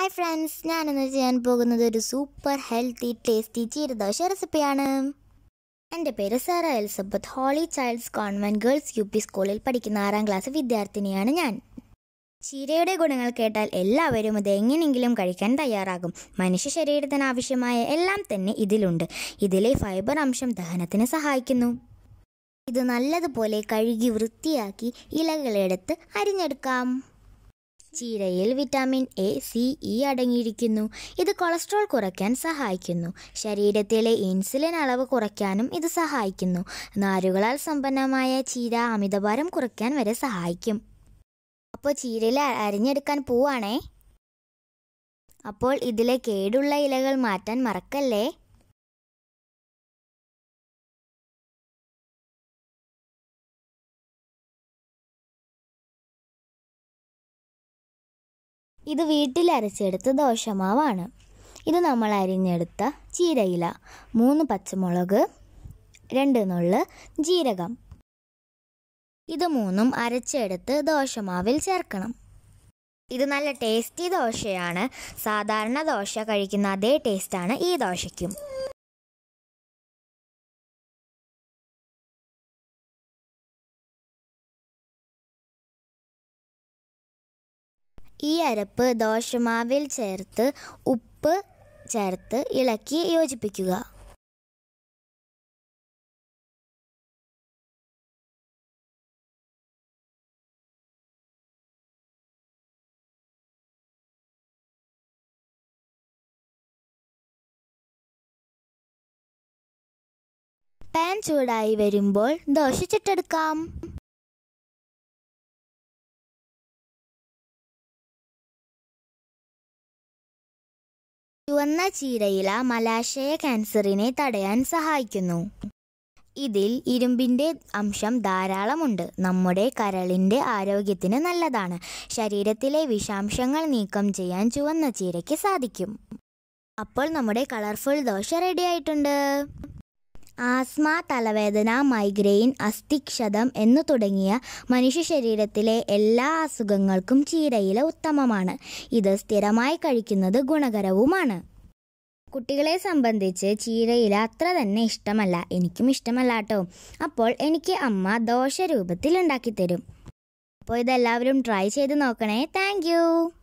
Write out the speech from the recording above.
hi friends ഞാനിന്ന് ചെയ്യാൻ പോകുന്നത് ഒരു സൂപ്പർ ഹെൽത്തി ടേസ്റ്റി ചീരദോശ റെസിപ്പിയാണ് എൻ്റെ പേര് Sara Elizabeth holy child's convent girls U P സ്കൂളിൽ പഠിക്കുന്ന ആറാം ക്ലാസ് വിദ്യാർത്ഥിനിയാണ് ഞാൻ ചീരയുടെ ഗുണങ്ങൾ കേട്ടാൽ എല്ലാവരും ഇത് എങ്ങനെയെങ്കിലും കഴിക്കാൻ തയ്യാറാകും മനുഷ്യ ശരീരത്തിന് ആവശ്യമായ എല്ലാം തന്നെ ഇതിലുണ്ട് ഇതിലെ ഫൈബർ അംശം ദഹനത്തിന് സഹായിക്കുന്നു ഇത് നല്ലതുപോലെ കഴുകി വൃത്തിയാക്കി ഇലകളെടുത്ത് അരിഞ്ഞെടുക്കാം ചീരയിൽ വിറ്റാമിൻ എ സി ഇ അടങ്ങിയിരിക്കുന്നു ഇത് കൊളസ്ട്രോൾ കുറയ്ക്കാൻ സഹായിക്കുന്നു ശരീരത്തിലെ ഇൻസുലിൻ അളവ് കുറയ്ക്കാനും ഇത് സഹായിക്കുന്നു നാരുകളാൽ സമ്പന്നമായ ചീര അമിതഭാരം കുറയ്ക്കാൻ വരെ സഹായിക്കും അപ്പോൾ ചീരയിൽ അരിഞ്ഞെടുക്കാൻ പോവാണേ അപ്പോൾ ഇതിലെ കേടുള്ള ഇലകൾ മാറ്റാൻ മറക്കല്ലേ ഇത് വീട്ടിൽ അരച്ചെടുത്ത ദോശമാവാണ് ഇത് നമ്മൾ അരിഞ്ഞെടുത്ത ചീരയില മൂന്ന് പച്ചമുളക് രണ്ട് നുള്ള് ജീരകം ഇത് മൂന്നും അരച്ചെടുത്ത് ദോശമാവിൽ ചേർക്കണം ഇത് നല്ല ടേസ്റ്റി ദോശയാണ് സാധാരണ ദോശ കഴിക്കുന്ന അതേ ടേസ്റ്റാണ് ഈ ദോശയ്ക്കും ഈ അരപ്പ് ദോശമാവിൽ ചേർത്ത് ഉപ്പ് ചേർത്ത് ഇളക്കി യോജിപ്പിക്കുക പാൻ ചൂടായി വരുമ്പോൾ ദോശ ചുട്ടെടുക്കാം ചുവന്ന ചീരയില മലാശയ ക്യാൻസറിനെ തടയാൻ സഹായിക്കുന്നു ഇതിൽ ഇരുമ്പിൻ്റെ അംശം ധാരാളമുണ്ട് നമ്മുടെ കരളിൻ്റെ ആരോഗ്യത്തിന് നല്ലതാണ് ശരീരത്തിലെ വിഷാംശങ്ങൾ നീക്കം ചെയ്യാൻ ചുവന്ന ചീരയ്ക്ക് സാധിക്കും അപ്പോൾ നമ്മുടെ കളർഫുൾ ദോശ റെഡി ആയിട്ടുണ്ട് ആസ്മ തലവേദന മൈഗ്രെയിൻ അസ്ഥിക്ഷതം എന്നു തുടങ്ങിയ മനുഷ്യ ശരീരത്തിലെ എല്ലാ അസുഖങ്ങൾക്കും ചീരയില ഉത്തമമാണ് ഇത് സ്ഥിരമായി കഴിക്കുന്നത് ഗുണകരവുമാണ് കുട്ടികളെ സംബന്ധിച്ച് ചീരയില അത്ര തന്നെ ഇഷ്ടമല്ല എനിക്കും ഇഷ്ടമല്ല കേട്ടോ അപ്പോൾ എനിക്ക് അമ്മ ദോശ രൂപത്തിൽ ഉണ്ടാക്കി തരും അപ്പോൾ ഇതെല്ലാവരും ട്രൈ ചെയ്ത് നോക്കണേ താങ്ക്